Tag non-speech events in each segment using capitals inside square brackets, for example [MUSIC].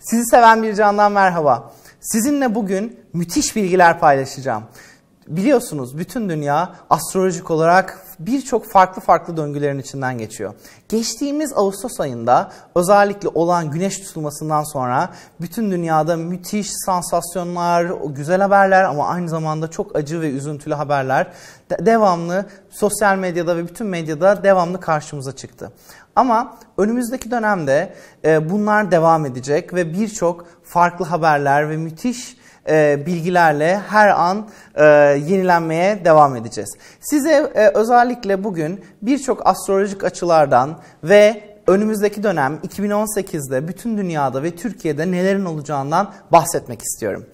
Sizi seven bir candan merhaba. Sizinle bugün müthiş bilgiler paylaşacağım. Biliyorsunuz bütün dünya astrolojik olarak birçok farklı farklı döngülerin içinden geçiyor. Geçtiğimiz Ağustos ayında özellikle olan güneş tutulmasından sonra bütün dünyada müthiş sansasyonlar, güzel haberler ama aynı zamanda çok acı ve üzüntülü haberler devamlı sosyal medyada ve bütün medyada devamlı karşımıza çıktı. Ama önümüzdeki dönemde e, bunlar devam edecek ve birçok farklı haberler ve müthiş e, bilgilerle her an e, yenilenmeye devam edeceğiz. Size e, özellikle bugün birçok astrolojik açılardan ve önümüzdeki dönem 2018'de bütün dünyada ve Türkiye'de nelerin olacağından bahsetmek istiyorum.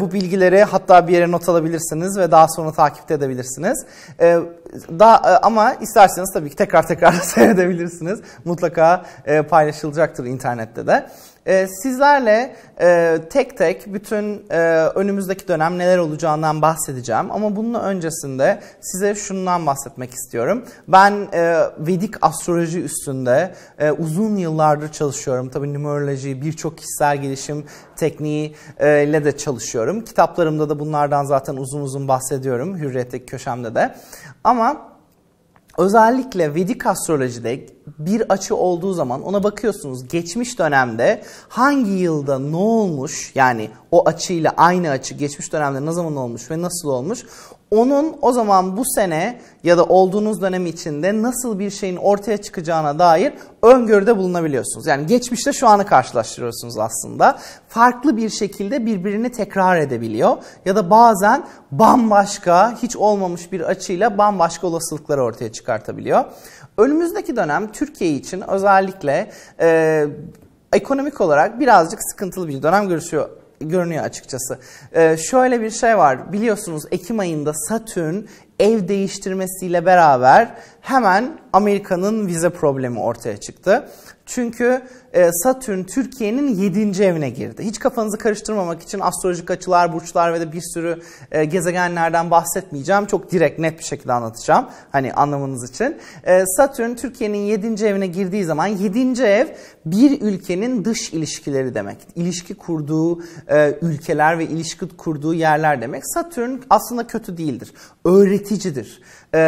bu bilgileri hatta bir yere not alabilirsiniz ve daha sonra takip edebilirsiniz. daha, ama isterseniz tabii ki tekrar tekrar [LAUGHS] seyredebilirsiniz. Mutlaka paylaşılacaktır internette de. E, sizlerle e, tek tek bütün e, önümüzdeki dönem neler olacağından bahsedeceğim. Ama bunun öncesinde size şundan bahsetmek istiyorum. Ben e, Vedik astroloji üstünde e, uzun yıllardır çalışıyorum. Tabii numeroloji, birçok kişisel gelişim tekniği e, ile de çalışıyorum. Kitaplarımda da bunlardan zaten uzun uzun bahsediyorum. Hürriyet'teki köşemde de. Ama Özellikle Vedik astrolojide bir açı olduğu zaman ona bakıyorsunuz geçmiş dönemde hangi yılda ne olmuş yani o açıyla aynı açı geçmiş dönemde ne zaman olmuş ve nasıl olmuş onun o zaman bu sene ya da olduğunuz dönem içinde nasıl bir şeyin ortaya çıkacağına dair öngörüde bulunabiliyorsunuz. Yani geçmişte şu anı karşılaştırıyorsunuz aslında. Farklı bir şekilde birbirini tekrar edebiliyor ya da bazen bambaşka hiç olmamış bir açıyla bambaşka olasılıkları ortaya çıkartabiliyor. Önümüzdeki dönem Türkiye için özellikle e, ekonomik olarak birazcık sıkıntılı bir dönem görüşüyor görünüyor açıkçası. Ee, şöyle bir şey var biliyorsunuz Ekim ayında Satürn ev değiştirmesiyle beraber hemen Amerika'nın vize problemi ortaya çıktı. Çünkü e, Satürn Türkiye'nin 7. evine girdi. Hiç kafanızı karıştırmamak için astrolojik açılar, burçlar ve de bir sürü e, gezegenlerden bahsetmeyeceğim. Çok direkt net bir şekilde anlatacağım. Hani anlamanız için. E, Satürn Türkiye'nin 7. evine girdiği zaman 7. ev bir ülkenin dış ilişkileri demek. İlişki kurduğu e, ülkeler ve ilişki kurduğu yerler demek. Satürn aslında kötü değildir. Öğreticidir. E,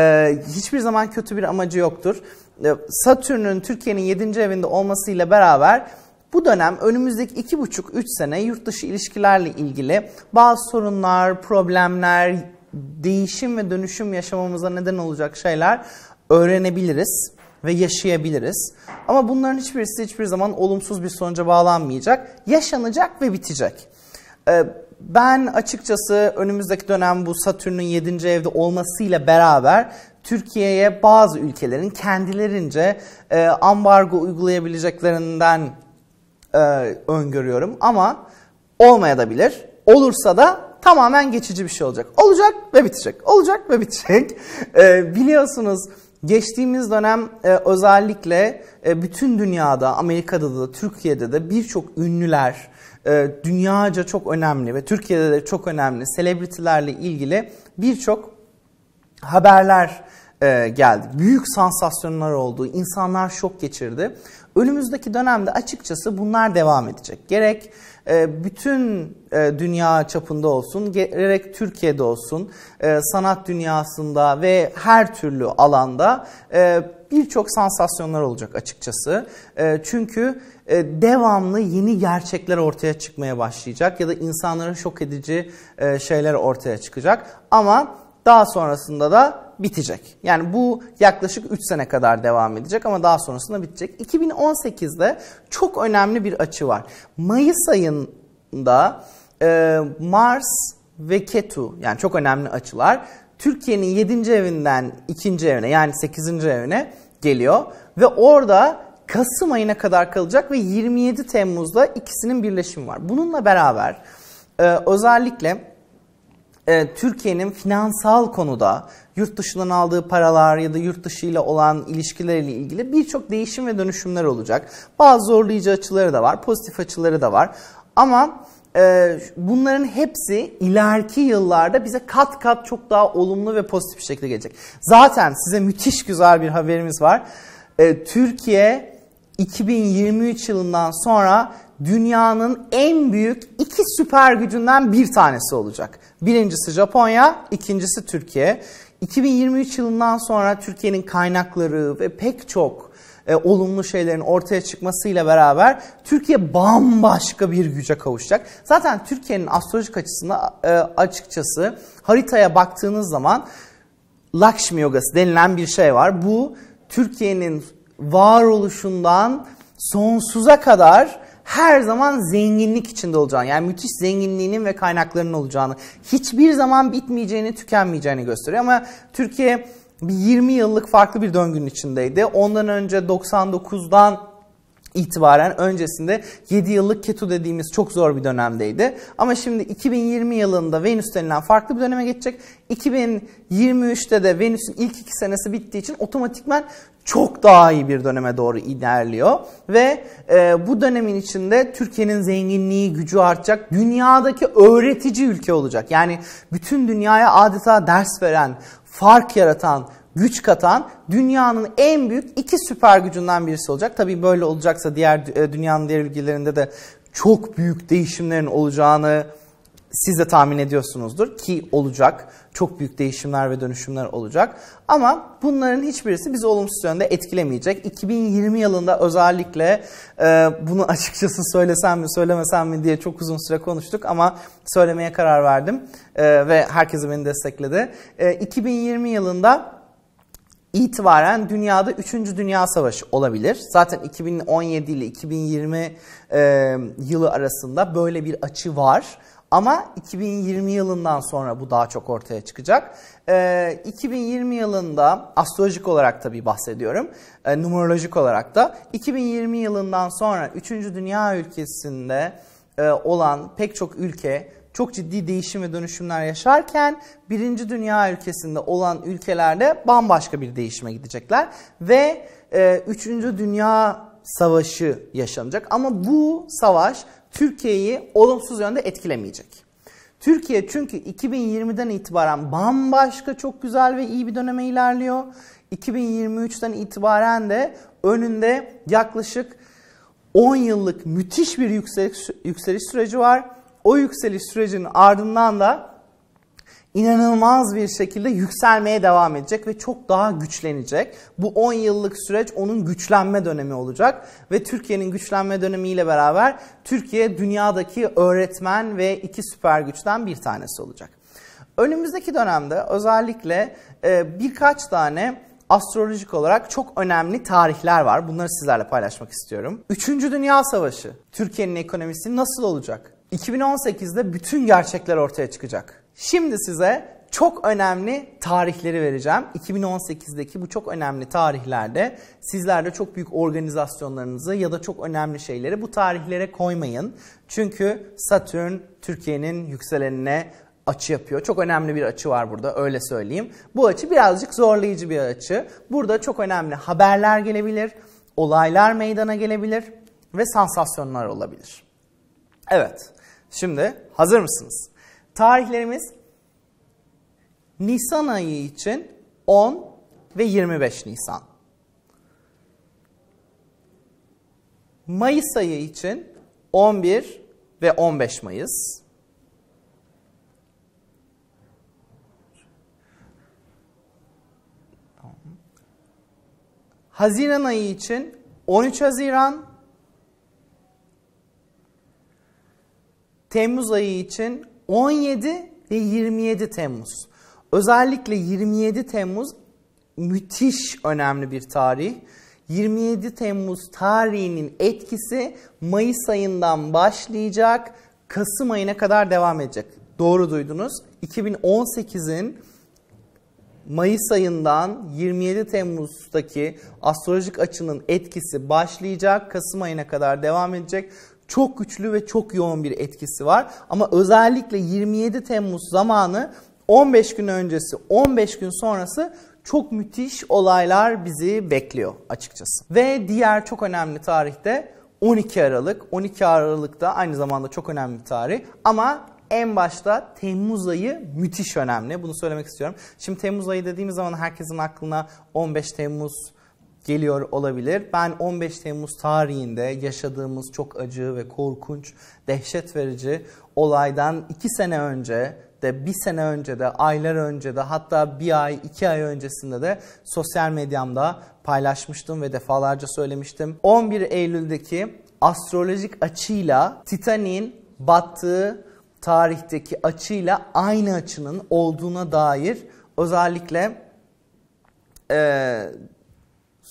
hiçbir zaman kötü bir amacı yoktur e, Satürn'ün Türkiye'nin 7. evinde olmasıyla beraber bu dönem önümüzdeki 2,5-3 sene yurt dışı ilişkilerle ilgili bazı sorunlar, problemler, değişim ve dönüşüm yaşamamıza neden olacak şeyler öğrenebiliriz ve yaşayabiliriz. Ama bunların hiçbirisi hiçbir zaman olumsuz bir sonuca bağlanmayacak. Yaşanacak ve bitecek. E, ben açıkçası önümüzdeki dönem bu Satürn'ün 7. evde olmasıyla beraber Türkiye'ye bazı ülkelerin kendilerince e, ambargo uygulayabileceklerinden e, öngörüyorum. Ama olmaya da bilir. Olursa da tamamen geçici bir şey olacak. Olacak ve bitecek. Olacak ve bitecek. E, biliyorsunuz geçtiğimiz dönem e, özellikle e, bütün dünyada, Amerika'da da, Türkiye'de de birçok ünlüler e, dünyaca çok önemli ve Türkiye'de de çok önemli selebritilerle ilgili birçok haberler e, geldi. Büyük sansasyonlar oldu. İnsanlar şok geçirdi. Önümüzdeki dönemde açıkçası bunlar devam edecek. Gerek e, bütün e, dünya çapında olsun, gerek Türkiye'de olsun, e, sanat dünyasında ve her türlü alanda e, birçok sansasyonlar olacak açıkçası. E, çünkü e, devamlı yeni gerçekler ortaya çıkmaya başlayacak ya da insanların şok edici e, şeyler ortaya çıkacak. Ama daha sonrasında da bitecek. Yani bu yaklaşık 3 sene kadar devam edecek ama daha sonrasında bitecek. 2018'de çok önemli bir açı var. Mayıs ayında e, Mars ve Ketu yani çok önemli açılar Türkiye'nin 7. evinden 2. evine yani 8. evine geliyor ve orada Kasım ayına kadar kalacak ve 27 Temmuz'da ikisinin birleşimi var. Bununla beraber e, özellikle e, Türkiye'nin finansal konuda yurt dışından aldığı paralar ya da yurt dışı ile olan ilişkileriyle ilgili birçok değişim ve dönüşümler olacak. Bazı zorlayıcı açıları da var, pozitif açıları da var. Ama e, bunların hepsi ileriki yıllarda bize kat kat çok daha olumlu ve pozitif şekilde gelecek. Zaten size müthiş güzel bir haberimiz var. E, Türkiye 2023 yılından sonra dünyanın en büyük iki süper gücünden bir tanesi olacak. Birincisi Japonya, ikincisi Türkiye. 2023 yılından sonra Türkiye'nin kaynakları ve pek çok e, olumlu şeylerin ortaya çıkmasıyla beraber Türkiye bambaşka bir güce kavuşacak. Zaten Türkiye'nin astrolojik açısına e, açıkçası haritaya baktığınız zaman Lakshmi yogası denilen bir şey var. Bu Türkiye'nin varoluşundan sonsuza kadar her zaman zenginlik içinde olacağını yani müthiş zenginliğinin ve kaynaklarının olacağını hiçbir zaman bitmeyeceğini tükenmeyeceğini gösteriyor ama Türkiye bir 20 yıllık farklı bir döngünün içindeydi. Ondan önce 99'dan itibaren öncesinde 7 yıllık keto dediğimiz çok zor bir dönemdeydi. Ama şimdi 2020 yılında Venüs denilen farklı bir döneme geçecek. 2023'te de Venüs'ün ilk iki senesi bittiği için otomatikman çok daha iyi bir döneme doğru ilerliyor ve e, bu dönemin içinde Türkiye'nin zenginliği, gücü artacak. Dünyadaki öğretici ülke olacak. Yani bütün dünyaya adeta ders veren, fark yaratan, güç katan dünyanın en büyük iki süper gücünden birisi olacak. Tabii böyle olacaksa diğer e, dünyanın diğer ülkelerinde de çok büyük değişimlerin olacağını siz de tahmin ediyorsunuzdur ki olacak. Çok büyük değişimler ve dönüşümler olacak. Ama bunların hiçbirisi bizi olumsuz yönde etkilemeyecek. 2020 yılında özellikle e, bunu [LAUGHS] açıkçası söylesem mi söylemesem mi diye çok uzun süre konuştuk ama söylemeye karar verdim e, ve herkes beni destekledi. E, 2020 yılında itibaren dünyada 3. Dünya Savaşı olabilir. Zaten 2017 ile 2020 e, yılı arasında böyle bir açı var. Ama 2020 yılından sonra bu daha çok ortaya çıkacak. E, ee, 2020 yılında astrolojik olarak tabii bahsediyorum. E, numerolojik olarak da 2020 yılından sonra 3. Dünya ülkesinde e, olan pek çok ülke çok ciddi değişim ve dönüşümler yaşarken birinci dünya ülkesinde olan ülkelerde bambaşka bir değişime gidecekler ve e, üçüncü dünya savaşı yaşanacak ama bu savaş Türkiye'yi olumsuz yönde etkilemeyecek. Türkiye çünkü 2020'den itibaren bambaşka çok güzel ve iyi bir döneme ilerliyor. 2023'ten itibaren de önünde yaklaşık 10 yıllık müthiş bir yükseliş, yükseliş süreci var. O yükseliş sürecinin ardından da inanılmaz bir şekilde yükselmeye devam edecek ve çok daha güçlenecek. Bu 10 yıllık süreç onun güçlenme dönemi olacak ve Türkiye'nin güçlenme dönemiyle beraber Türkiye dünyadaki öğretmen ve iki süper güçten bir tanesi olacak. Önümüzdeki dönemde özellikle e, birkaç tane astrolojik olarak çok önemli tarihler var. Bunları sizlerle paylaşmak istiyorum. Üçüncü Dünya Savaşı Türkiye'nin ekonomisi nasıl olacak? 2018'de bütün gerçekler ortaya çıkacak. Şimdi size çok önemli tarihleri vereceğim. 2018'deki bu çok önemli tarihlerde sizler de çok büyük organizasyonlarınızı ya da çok önemli şeyleri bu tarihlere koymayın. Çünkü Satürn Türkiye'nin yükselenine açı yapıyor. Çok önemli bir açı var burada öyle söyleyeyim. Bu açı birazcık zorlayıcı bir açı. Burada çok önemli haberler gelebilir, olaylar meydana gelebilir ve sansasyonlar olabilir. Evet. Şimdi hazır mısınız? Tarihlerimiz Nisan ayı için 10 ve 25 Nisan. Mayıs ayı için 11 ve 15 Mayıs. Haziran ayı için 13 Haziran Temmuz ayı için 17 ve 27 Temmuz. Özellikle 27 Temmuz müthiş önemli bir tarih. 27 Temmuz tarihinin etkisi Mayıs ayından başlayacak, Kasım ayına kadar devam edecek. Doğru duydunuz. 2018'in Mayıs ayından 27 Temmuz'daki astrolojik açının etkisi başlayacak, Kasım ayına kadar devam edecek çok güçlü ve çok yoğun bir etkisi var. Ama özellikle 27 Temmuz zamanı 15 gün öncesi 15 gün sonrası çok müthiş olaylar bizi bekliyor açıkçası. Ve diğer çok önemli tarihte 12 Aralık. 12 Aralık da aynı zamanda çok önemli bir tarih ama en başta Temmuz ayı müthiş önemli. Bunu söylemek istiyorum. Şimdi Temmuz ayı dediğimiz zaman herkesin aklına 15 Temmuz geliyor olabilir. Ben 15 Temmuz tarihinde yaşadığımız çok acı ve korkunç, dehşet verici olaydan 2 sene önce de bir sene önce de aylar önce de hatta bir ay iki ay öncesinde de sosyal medyamda paylaşmıştım ve defalarca söylemiştim. 11 Eylül'deki astrolojik açıyla Titan'in battığı tarihteki açıyla aynı açının olduğuna dair özellikle e,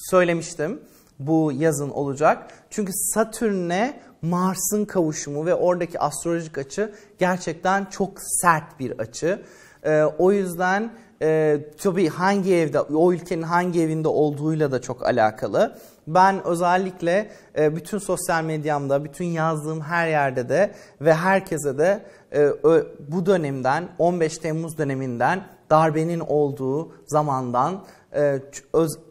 söylemiştim. Bu yazın olacak. Çünkü Satürn'e Mars'ın kavuşumu ve oradaki astrolojik açı gerçekten çok sert bir açı. Ee, o yüzden e, tabii hangi evde, o ülkenin hangi evinde olduğuyla da çok alakalı. Ben özellikle e, bütün sosyal medyamda, bütün yazdığım her yerde de ve herkese de e, ö, bu dönemden, 15 Temmuz döneminden, darbenin olduğu zamandan e,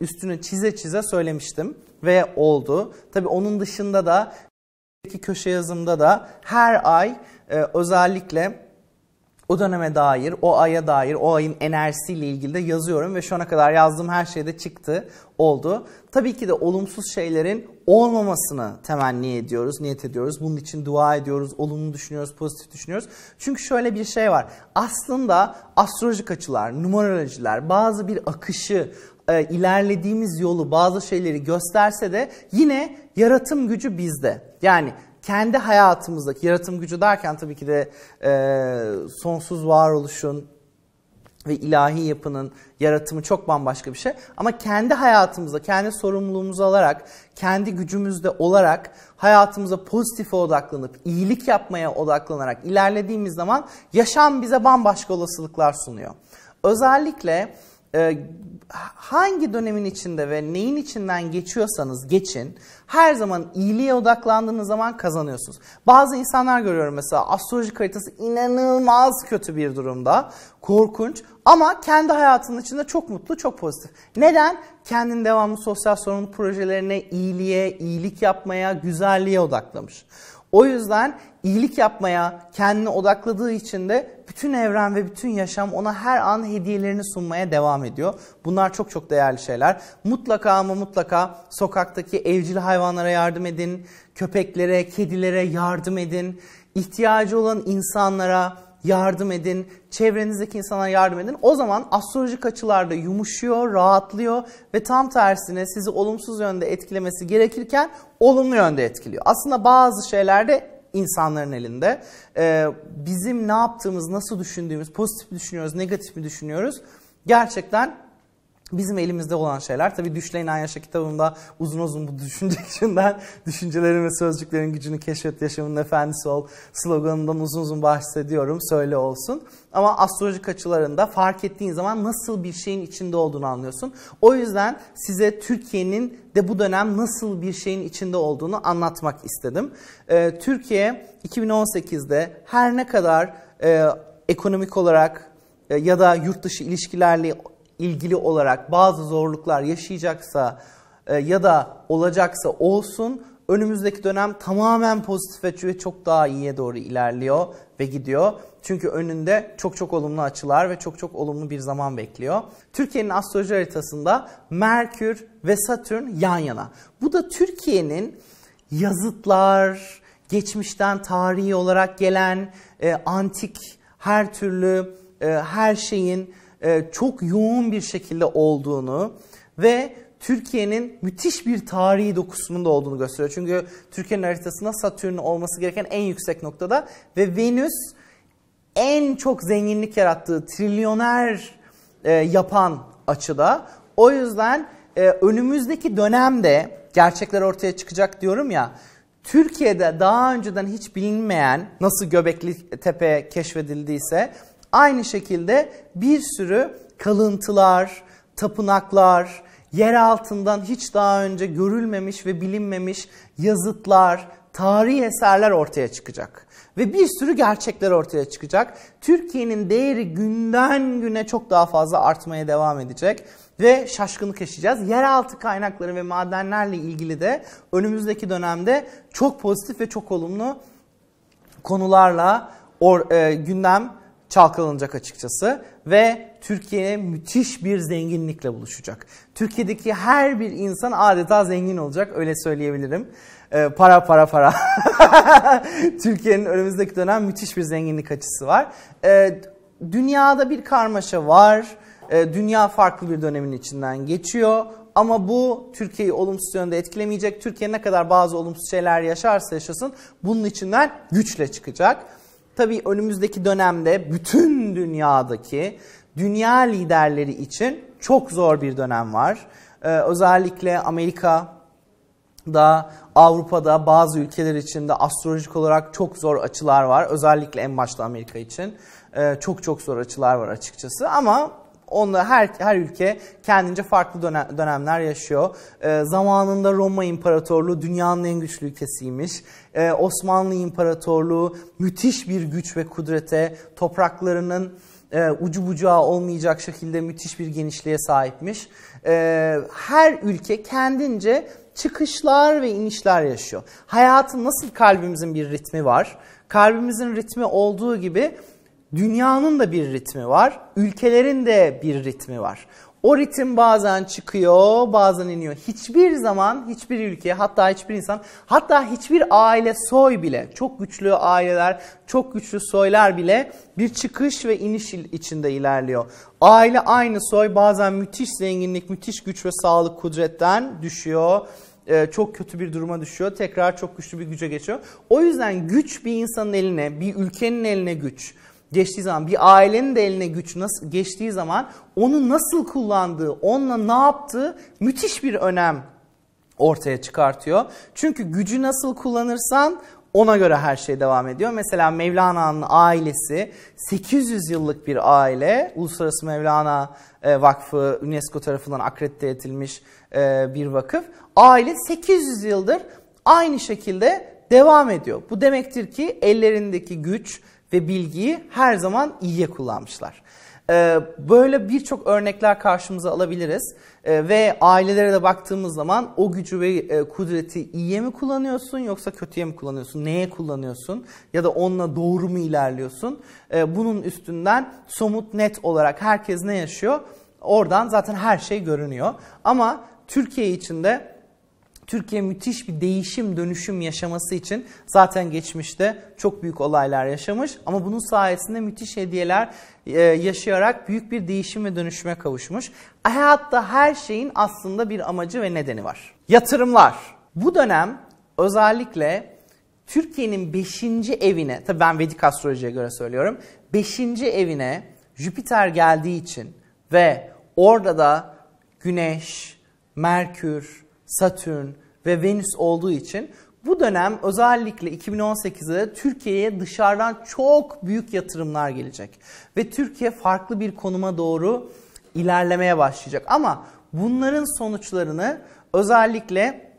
üstüne çize çize söylemiştim ve oldu. Tabii onun dışında da köşe yazımda da her ay e, özellikle o döneme dair, o aya dair, o ayın enerjisiyle ilgili de yazıyorum ve şu ana kadar yazdığım her şeyde çıktı, oldu. Tabii ki de olumsuz şeylerin olmamasını temenni ediyoruz, niyet ediyoruz. Bunun için dua ediyoruz, olumlu düşünüyoruz, pozitif düşünüyoruz. Çünkü şöyle bir şey var. Aslında astrolojik açılar, numarolojiler bazı bir akışı, e, ilerlediğimiz yolu bazı şeyleri gösterse de yine yaratım gücü bizde. Yani kendi hayatımızdaki yaratım gücü derken tabii ki de e, sonsuz varoluşun ve ilahi yapının yaratımı çok bambaşka bir şey. Ama kendi hayatımızda kendi sorumluluğumuzu alarak, kendi gücümüzde olarak hayatımıza pozitif odaklanıp, iyilik yapmaya odaklanarak ilerlediğimiz zaman yaşam bize bambaşka olasılıklar sunuyor. Özellikle e, hangi dönemin içinde ve neyin içinden geçiyorsanız geçin her zaman iyiliğe odaklandığınız zaman kazanıyorsunuz. Bazı insanlar görüyorum mesela astrolojik haritası inanılmaz kötü bir durumda. Korkunç ama kendi hayatının içinde çok mutlu, çok pozitif. Neden? Kendin devamlı sosyal sorumluluk projelerine, iyiliğe, iyilik yapmaya, güzelliğe odaklamış. O yüzden iyilik yapmaya kendini odakladığı için de bütün evren ve bütün yaşam ona her an hediyelerini sunmaya devam ediyor. Bunlar çok çok değerli şeyler. Mutlaka ama mutlaka sokaktaki evcil hayvanlara yardım edin. Köpeklere, kedilere yardım edin. İhtiyacı olan insanlara, yardım edin, çevrenizdeki insana yardım edin. O zaman astrolojik açılarda yumuşuyor, rahatlıyor ve tam tersine sizi olumsuz yönde etkilemesi gerekirken olumlu yönde etkiliyor. Aslında bazı şeylerde insanların elinde. Ee, bizim ne yaptığımız, nasıl düşündüğümüz, pozitif mi düşünüyoruz, negatif mi düşünüyoruz gerçekten Bizim elimizde olan şeyler tabii Düşle İnan Yaşa kitabımda uzun uzun bu düşünce gücünden, düşüncelerin ve sözcüklerin gücünü keşfet yaşamının efendisi ol sloganından uzun uzun bahsediyorum söyle olsun. Ama astrolojik açılarında fark ettiğin zaman nasıl bir şeyin içinde olduğunu anlıyorsun. O yüzden size Türkiye'nin de bu dönem nasıl bir şeyin içinde olduğunu anlatmak istedim. Ee, Türkiye 2018'de her ne kadar e, ekonomik olarak e, ya da yurt dışı ilişkilerle ilgili olarak bazı zorluklar yaşayacaksa e, ya da olacaksa olsun önümüzdeki dönem tamamen pozitif ve çok daha iyiye doğru ilerliyor ve gidiyor. Çünkü önünde çok çok olumlu açılar ve çok çok olumlu bir zaman bekliyor. Türkiye'nin astroloji haritasında Merkür ve Satürn yan yana. Bu da Türkiye'nin yazıtlar, geçmişten tarihi olarak gelen e, antik her türlü e, her şeyin e, çok yoğun bir şekilde olduğunu ve Türkiye'nin müthiş bir tarihi dokusunun da olduğunu gösteriyor. Çünkü Türkiye'nin haritasında Satürn olması gereken en yüksek noktada ve Venüs en çok zenginlik yarattığı trilyoner e, yapan açıda. O yüzden e, önümüzdeki dönemde gerçekler ortaya çıkacak diyorum ya. Türkiye'de daha önceden hiç bilinmeyen nasıl Göbekli Tepe keşfedildiyse Aynı şekilde bir sürü kalıntılar, tapınaklar, yer altından hiç daha önce görülmemiş ve bilinmemiş yazıtlar, tarihi eserler ortaya çıkacak. Ve bir sürü gerçekler ortaya çıkacak. Türkiye'nin değeri günden güne çok daha fazla artmaya devam edecek. Ve şaşkınlık yaşayacağız. Yeraltı kaynakları ve madenlerle ilgili de önümüzdeki dönemde çok pozitif ve çok olumlu konularla or, e, gündem çalkalanacak açıkçası ve Türkiye'ye müthiş bir zenginlikle buluşacak. Türkiye'deki her bir insan adeta zengin olacak öyle söyleyebilirim. Ee, para para para. [LAUGHS] Türkiye'nin önümüzdeki dönem müthiş bir zenginlik açısı var. Ee, dünyada bir karmaşa var. Ee, dünya farklı bir dönemin içinden geçiyor. Ama bu Türkiye'yi olumsuz yönde etkilemeyecek. Türkiye ne kadar bazı olumsuz şeyler yaşarsa yaşasın bunun içinden güçle çıkacak. Tabii önümüzdeki dönemde bütün dünyadaki dünya liderleri için çok zor bir dönem var. Ee, özellikle Amerika da Avrupa'da bazı ülkeler için de astrolojik olarak çok zor açılar var. Özellikle en başta Amerika için ee, çok çok zor açılar var açıkçası. Ama Onda her, her ülke kendince farklı dönem, dönemler yaşıyor. E, zamanında Roma İmparatorluğu dünyanın en güçlü ülkesiymiş. E, Osmanlı İmparatorluğu müthiş bir güç ve kudrete topraklarının e, ucu bucağı olmayacak şekilde müthiş bir genişliğe sahipmiş. E, her ülke kendince çıkışlar ve inişler yaşıyor. Hayatın nasıl kalbimizin bir ritmi var? Kalbimizin ritmi olduğu gibi dünyanın da bir ritmi var, ülkelerin de bir ritmi var. O ritim bazen çıkıyor, bazen iniyor. Hiçbir zaman hiçbir ülke, hatta hiçbir insan, hatta hiçbir aile soy bile, çok güçlü aileler, çok güçlü soylar bile bir çıkış ve iniş içinde ilerliyor. Aile aynı soy bazen müthiş zenginlik, müthiş güç ve sağlık kudretten düşüyor ee, çok kötü bir duruma düşüyor. Tekrar çok güçlü bir güce geçiyor. O yüzden güç bir insanın eline, bir ülkenin eline güç geçtiği zaman bir ailenin de eline güç nasıl geçtiği zaman onu nasıl kullandığı, onunla ne yaptığı müthiş bir önem ortaya çıkartıyor. Çünkü gücü nasıl kullanırsan ona göre her şey devam ediyor. Mesela Mevlana'nın ailesi 800 yıllık bir aile. Uluslararası Mevlana e, Vakfı UNESCO tarafından akredite edilmiş e, bir vakıf. Aile 800 yıldır aynı şekilde devam ediyor. Bu demektir ki ellerindeki güç, ve bilgiyi her zaman iyiye kullanmışlar. Ee, böyle birçok örnekler karşımıza alabiliriz ee, ve ailelere de baktığımız zaman o gücü ve e, kudreti iyiye mi kullanıyorsun yoksa kötüye mi kullanıyorsun, neye kullanıyorsun ya da onunla doğru mu ilerliyorsun? Ee, bunun üstünden somut net olarak herkes ne yaşıyor? Oradan zaten her şey görünüyor ama Türkiye içinde Türkiye müthiş bir değişim dönüşüm yaşaması için zaten geçmişte çok büyük olaylar yaşamış ama bunun sayesinde müthiş hediyeler e, yaşayarak büyük bir değişim ve dönüşüme kavuşmuş. Hayatta her şeyin aslında bir amacı ve nedeni var. Yatırımlar. Bu dönem özellikle Türkiye'nin 5. evine, tabii ben Vedik astrolojiye göre söylüyorum, 5. evine Jüpiter geldiği için ve orada da Güneş, Merkür, Satürn ve Venüs olduğu için bu dönem özellikle 2018'de Türkiye'ye dışarıdan çok büyük yatırımlar gelecek. Ve Türkiye farklı bir konuma doğru ilerlemeye başlayacak. Ama bunların sonuçlarını özellikle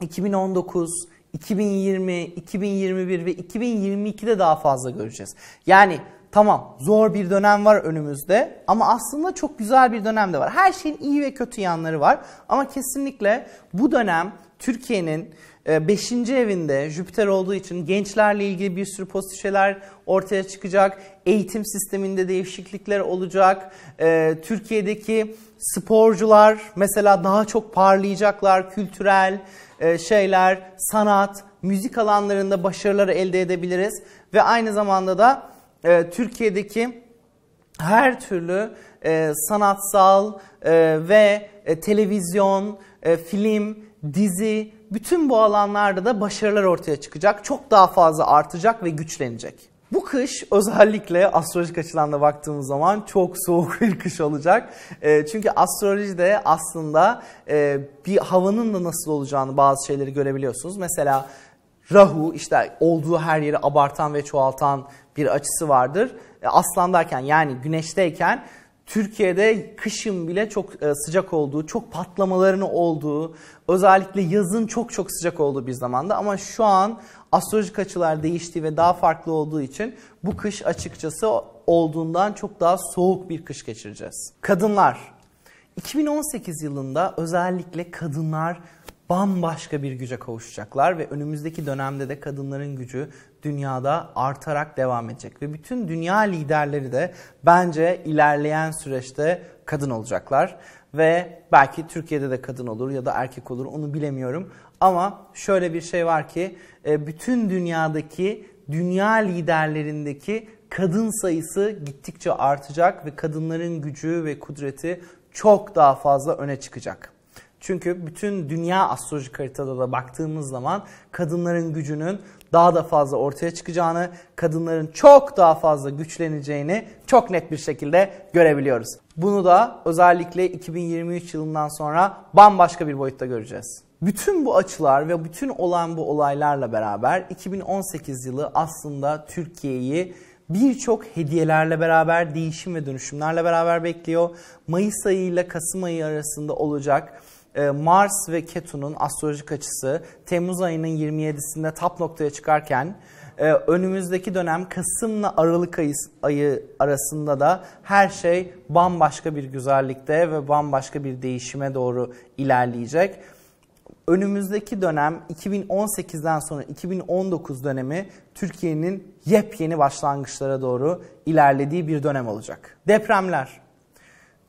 2019, 2020, 2021 ve 2022'de daha fazla göreceğiz. Yani tamam zor bir dönem var önümüzde ama aslında çok güzel bir dönem de var. Her şeyin iyi ve kötü yanları var ama kesinlikle bu dönem Türkiye'nin 5. E, evinde Jüpiter olduğu için gençlerle ilgili bir sürü pozitif şeyler ortaya çıkacak. Eğitim sisteminde değişiklikler olacak. E, Türkiye'deki sporcular mesela daha çok parlayacaklar. Kültürel e, şeyler, sanat, müzik alanlarında başarıları elde edebiliriz. Ve aynı zamanda da e, Türkiye'deki her türlü e, sanatsal e, ve e, televizyon, e, film, dizi bütün bu alanlarda da başarılar ortaya çıkacak. Çok daha fazla artacak ve güçlenecek. Bu kış özellikle astrolojik açıdan da baktığımız zaman çok soğuk bir kış olacak. E, çünkü astrolojide aslında e, bir havanın da nasıl olacağını bazı şeyleri görebiliyorsunuz. Mesela Rahu işte olduğu her yeri abartan ve çoğaltan bir açısı vardır. E, Aslandayken yani güneşteyken Türkiye'de kışın bile çok e, sıcak olduğu, çok patlamalarını olduğu, özellikle yazın çok çok sıcak olduğu bir zamanda ama şu an astrolojik açılar değişti ve daha farklı olduğu için bu kış açıkçası olduğundan çok daha soğuk bir kış geçireceğiz. Kadınlar 2018 yılında özellikle kadınlar bambaşka bir güce kavuşacaklar ve önümüzdeki dönemde de kadınların gücü dünyada artarak devam edecek ve bütün dünya liderleri de bence ilerleyen süreçte kadın olacaklar ve belki Türkiye'de de kadın olur ya da erkek olur onu bilemiyorum ama şöyle bir şey var ki e, bütün dünyadaki dünya liderlerindeki kadın sayısı gittikçe artacak ve kadınların gücü ve kudreti çok daha fazla öne çıkacak. Çünkü bütün dünya astrolojik haritada da baktığımız zaman kadınların gücünün daha da fazla ortaya çıkacağını, kadınların çok daha fazla güçleneceğini çok net bir şekilde görebiliyoruz. Bunu da özellikle 2023 yılından sonra bambaşka bir boyutta göreceğiz. Bütün bu açılar ve bütün olan bu olaylarla beraber 2018 yılı aslında Türkiye'yi birçok hediyelerle beraber, değişim ve dönüşümlerle beraber bekliyor. Mayıs ayı ile Kasım ayı arasında olacak ee, Mars ve Ketu'nun astrolojik açısı Temmuz ayının 27'sinde tap noktaya çıkarken e, önümüzdeki dönem Kasım'la Aralık ayı, ayı arasında da her şey bambaşka bir güzellikte ve bambaşka bir değişime doğru ilerleyecek önümüzdeki dönem 2018'den sonra 2019 dönemi Türkiye'nin yepyeni başlangıçlara doğru ilerlediği bir dönem olacak. Depremler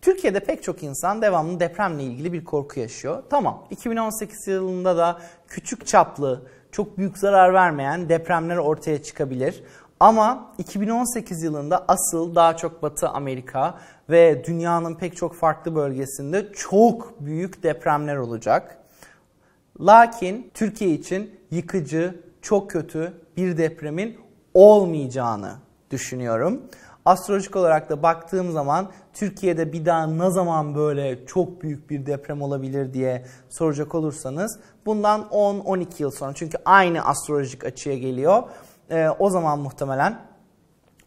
Türkiye'de pek çok insan devamlı depremle ilgili bir korku yaşıyor. Tamam 2018 yılında da küçük çaplı çok büyük zarar vermeyen depremler ortaya çıkabilir. Ama 2018 yılında asıl daha çok Batı Amerika ve dünyanın pek çok farklı bölgesinde çok büyük depremler olacak. Lakin Türkiye için yıkıcı, çok kötü bir depremin olmayacağını düşünüyorum. Astrolojik olarak da baktığım zaman Türkiye'de bir daha ne zaman böyle çok büyük bir deprem olabilir diye soracak olursanız bundan 10-12 yıl sonra çünkü aynı astrolojik açıya geliyor. E, o zaman muhtemelen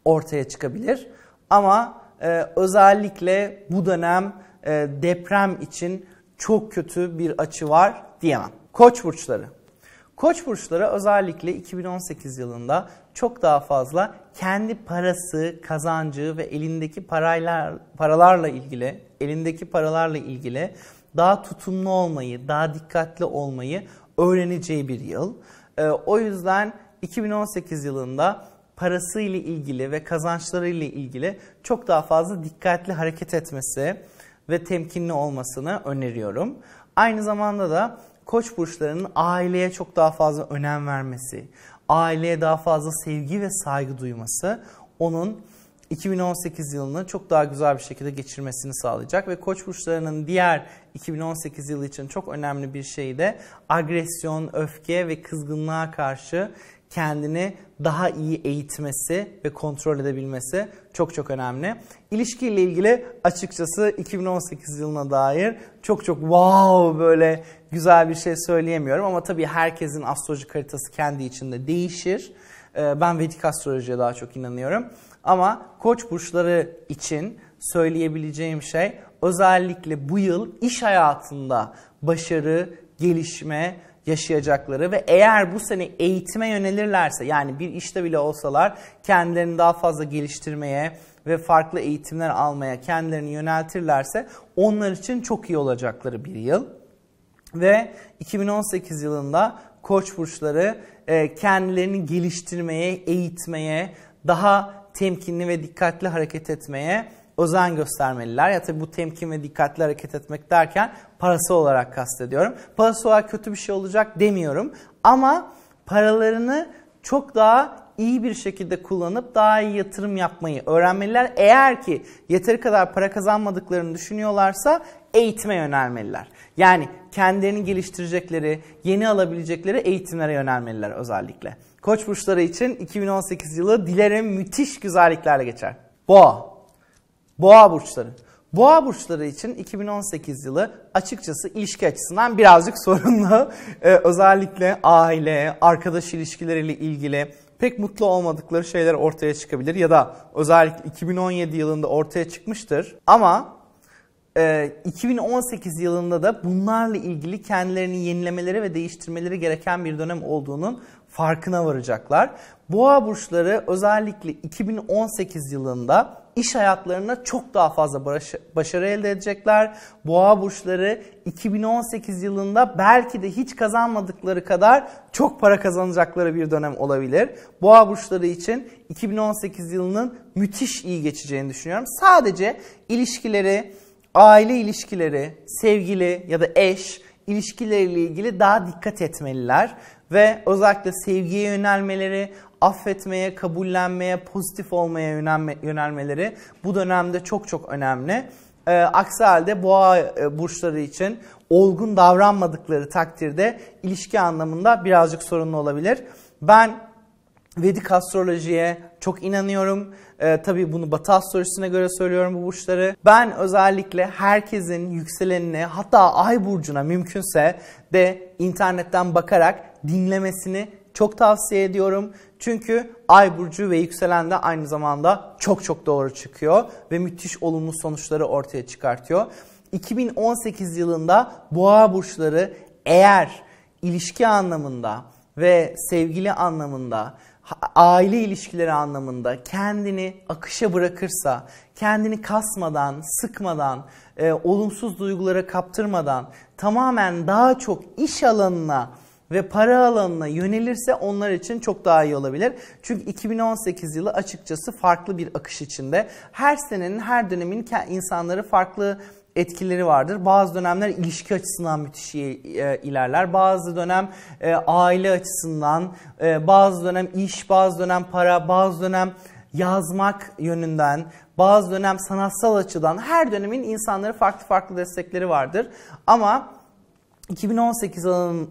ortaya çıkabilir. Ama e, özellikle bu dönem e, deprem için çok kötü bir açı var diyemem. Koç burçları. Koç burçları özellikle 2018 yılında çok daha fazla kendi parası, kazancı ve elindeki paraylar paralarla ilgili, elindeki paralarla ilgili daha tutumlu olmayı, daha dikkatli olmayı öğreneceği bir yıl. Ee, o yüzden 2018 yılında parası ile ilgili ve kazançları ile ilgili çok daha fazla dikkatli hareket etmesi ve temkinli olmasını öneriyorum. Aynı zamanda da koç burçlarının aileye çok daha fazla önem vermesi, aileye daha fazla sevgi ve saygı duyması onun 2018 yılını çok daha güzel bir şekilde geçirmesini sağlayacak ve koç burçlarının diğer 2018 yılı için çok önemli bir şey de agresyon, öfke ve kızgınlığa karşı kendini daha iyi eğitmesi ve kontrol edebilmesi çok çok önemli. İlişkiyle ilgili açıkçası 2018 yılına dair çok çok wow böyle güzel bir şey söyleyemiyorum ama tabii herkesin astroloji haritası kendi içinde değişir. Ee, ben Vedik astrolojiye daha çok inanıyorum. Ama koç burçları için söyleyebileceğim şey özellikle bu yıl iş hayatında başarı, gelişme yaşayacakları ve eğer bu sene eğitime yönelirlerse yani bir işte bile olsalar kendilerini daha fazla geliştirmeye ve farklı eğitimler almaya kendilerini yöneltirlerse onlar için çok iyi olacakları bir yıl. Ve 2018 yılında koç burçları e, kendilerini geliştirmeye, eğitmeye, daha temkinli ve dikkatli hareket etmeye özen göstermeliler. Ya tabii bu temkin ve dikkatli hareket etmek derken parası olarak kastediyorum. Parası olarak kötü bir şey olacak demiyorum ama paralarını çok daha iyi bir şekilde kullanıp daha iyi yatırım yapmayı öğrenmeliler. Eğer ki yeteri kadar para kazanmadıklarını düşünüyorlarsa eğitime yönelmeliler. Yani kendilerini geliştirecekleri, yeni alabilecekleri eğitimlere yönelmeliler özellikle. Koç burçları için 2018 yılı dilerim müthiş güzelliklerle geçer. Boğa. Boğa burçları. Boğa burçları için 2018 yılı açıkçası ilişki açısından birazcık [LAUGHS] sorunlu. Ee, özellikle aile, arkadaş ilişkileriyle ilgili pek mutlu olmadıkları şeyler ortaya çıkabilir ya da özellikle 2017 yılında ortaya çıkmıştır. Ama 2018 ee, yılında da bunlarla ilgili kendilerini yenilemeleri ve değiştirmeleri gereken bir dönem olduğunun farkına varacaklar. Boğa burçları özellikle 2018 yılında iş hayatlarına çok daha fazla başarı elde edecekler. Boğa burçları 2018 yılında belki de hiç kazanmadıkları kadar çok para kazanacakları bir dönem olabilir. Boğa burçları için 2018 yılının müthiş iyi geçeceğini düşünüyorum. Sadece ilişkileri, aile ilişkileri, sevgili ya da eş ilişkileriyle ilgili daha dikkat etmeliler ve özellikle sevgiye yönelmeleri, affetmeye, kabullenmeye, pozitif olmaya yönelmeleri bu dönemde çok çok önemli. E, aksi halde boğa e, burçları için olgun davranmadıkları takdirde ilişki anlamında birazcık sorunlu olabilir. Ben Vedik astrolojiye çok inanıyorum. Ee, tabii bunu Batı astrolojisine göre söylüyorum bu burçları. Ben özellikle herkesin yükselenine hatta ay burcuna mümkünse de internetten bakarak dinlemesini çok tavsiye ediyorum. Çünkü ay burcu ve yükselen de aynı zamanda çok çok doğru çıkıyor ve müthiş olumlu sonuçları ortaya çıkartıyor. 2018 yılında boğa burçları eğer ilişki anlamında ve sevgili anlamında aile ilişkileri anlamında kendini akışa bırakırsa, kendini kasmadan, sıkmadan, e, olumsuz duygulara kaptırmadan tamamen daha çok iş alanına ve para alanına yönelirse onlar için çok daha iyi olabilir. Çünkü 2018 yılı açıkçası farklı bir akış içinde. Her senenin, her dönemin insanları farklı etkileri vardır. Bazı dönemler ilişki açısından müthiş e, ilerler. Bazı dönem e, aile açısından, e, bazı dönem iş, bazı dönem para, bazı dönem yazmak yönünden, bazı dönem sanatsal açıdan her dönemin insanları farklı farklı destekleri vardır. Ama 2018 yılının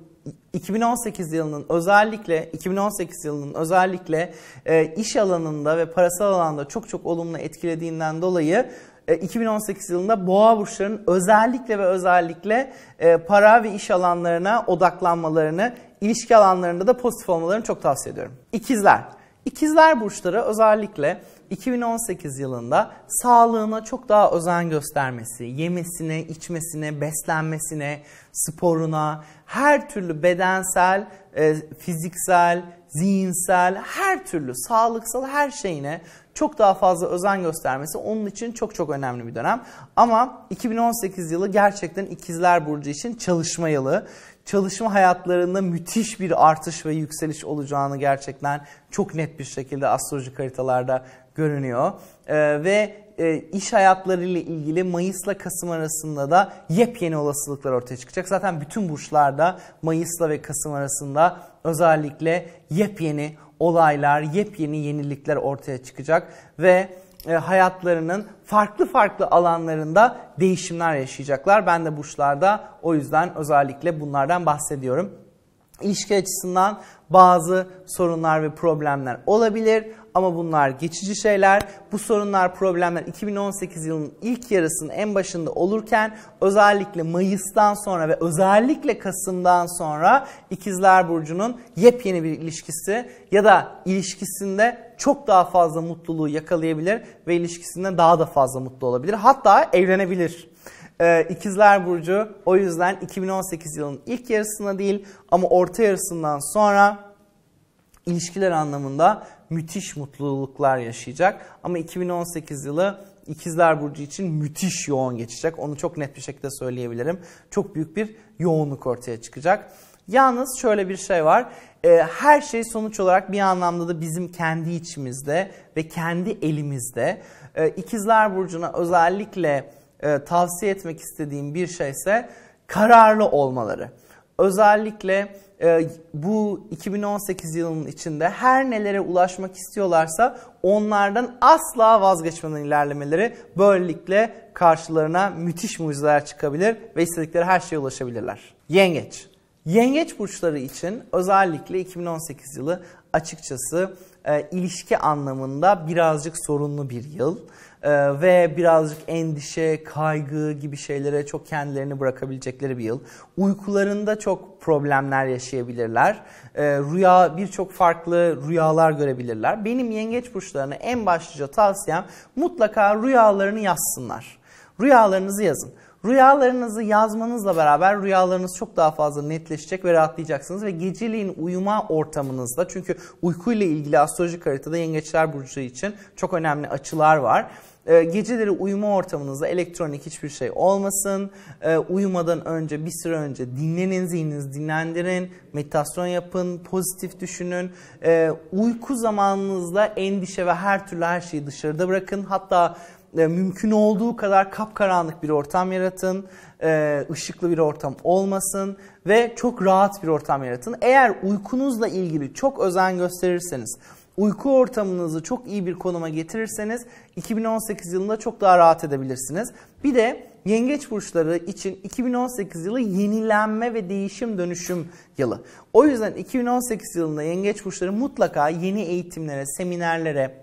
2018 yılının özellikle 2018 yılının özellikle e, iş alanında ve parasal alanda çok çok olumlu etkilediğinden dolayı 2018 e, yılında boğa burçlarının özellikle ve özellikle e, para ve iş alanlarına odaklanmalarını, ilişki alanlarında da pozitif olmalarını çok tavsiye ediyorum. İkizler. İkizler burçları özellikle 2018 yılında sağlığına çok daha özen göstermesi, yemesine, içmesine, beslenmesine, sporuna, her türlü bedensel, e, fiziksel, zihinsel, her türlü sağlıksal her şeyine çok daha fazla özen göstermesi onun için çok çok önemli bir dönem. Ama 2018 yılı gerçekten ikizler burcu için çalışma yılı. Çalışma hayatlarında müthiş bir artış ve yükseliş olacağını gerçekten çok net bir şekilde astroloji haritalarda görünüyor. Ee, ve e, iş hayatlarıyla ilgili Mayıs'la Kasım arasında da yepyeni olasılıklar ortaya çıkacak. Zaten bütün burçlarda Mayıs'la ve Kasım arasında özellikle yepyeni olaylar, yepyeni yenilikler ortaya çıkacak ve e, hayatlarının farklı farklı alanlarında değişimler yaşayacaklar. Ben de burçlarda o yüzden özellikle bunlardan bahsediyorum. İlişki açısından bazı sorunlar ve problemler olabilir. Ama bunlar geçici şeyler. Bu sorunlar, problemler 2018 yılının ilk yarısının en başında olurken özellikle Mayıs'tan sonra ve özellikle Kasım'dan sonra İkizler Burcu'nun yepyeni bir ilişkisi ya da ilişkisinde çok daha fazla mutluluğu yakalayabilir ve ilişkisinde daha da fazla mutlu olabilir. Hatta evlenebilir. Ee, İkizler Burcu o yüzden 2018 yılının ilk yarısında değil ama orta yarısından sonra ilişkiler anlamında müthiş mutluluklar yaşayacak. Ama 2018 yılı İkizler Burcu için müthiş yoğun geçecek. Onu çok net bir şekilde söyleyebilirim. Çok büyük bir yoğunluk ortaya çıkacak. Yalnız şöyle bir şey var. Ee, her şey sonuç olarak bir anlamda da bizim kendi içimizde ve kendi elimizde. Ee, İkizler Burcu'na özellikle e, tavsiye etmek istediğim bir şey ise kararlı olmaları. Özellikle ee, bu 2018 yılının içinde her nelere ulaşmak istiyorlarsa onlardan asla vazgeçmeden ilerlemeleri böylelikle karşılarına müthiş mucizeler çıkabilir ve istedikleri her şeye ulaşabilirler. Yengeç. Yengeç burçları için özellikle 2018 yılı açıkçası e, ilişki anlamında birazcık sorunlu bir yıl. Ee, ve birazcık endişe, kaygı gibi şeylere çok kendilerini bırakabilecekleri bir yıl. Uykularında çok problemler yaşayabilirler. Ee, rüya birçok farklı rüyalar görebilirler. Benim yengeç burçlarına en başlıca tavsiyem mutlaka rüyalarını yazsınlar. Rüyalarınızı yazın. Rüyalarınızı yazmanızla beraber rüyalarınız çok daha fazla netleşecek ve rahatlayacaksınız ve geceliğin uyuma ortamınızda çünkü uykuyla ilgili astrolojik haritada yengeçler burcu için çok önemli açılar var ee, geceleri uyuma ortamınızda elektronik hiçbir şey olmasın. Ee, uyumadan önce bir süre önce dinlenin, zihninizi dinlendirin, meditasyon yapın, pozitif düşünün. Ee, uyku zamanınızda endişe ve her türlü her şeyi dışarıda bırakın. Hatta e, mümkün olduğu kadar kapkaranlık bir ortam yaratın, e, ışıklı bir ortam olmasın ve çok rahat bir ortam yaratın. Eğer uykunuzla ilgili çok özen gösterirseniz, uyku ortamınızı çok iyi bir konuma getirirseniz 2018 yılında çok daha rahat edebilirsiniz. Bir de yengeç burçları için 2018 yılı yenilenme ve değişim dönüşüm yılı. O yüzden 2018 yılında yengeç burçları mutlaka yeni eğitimlere, seminerlere,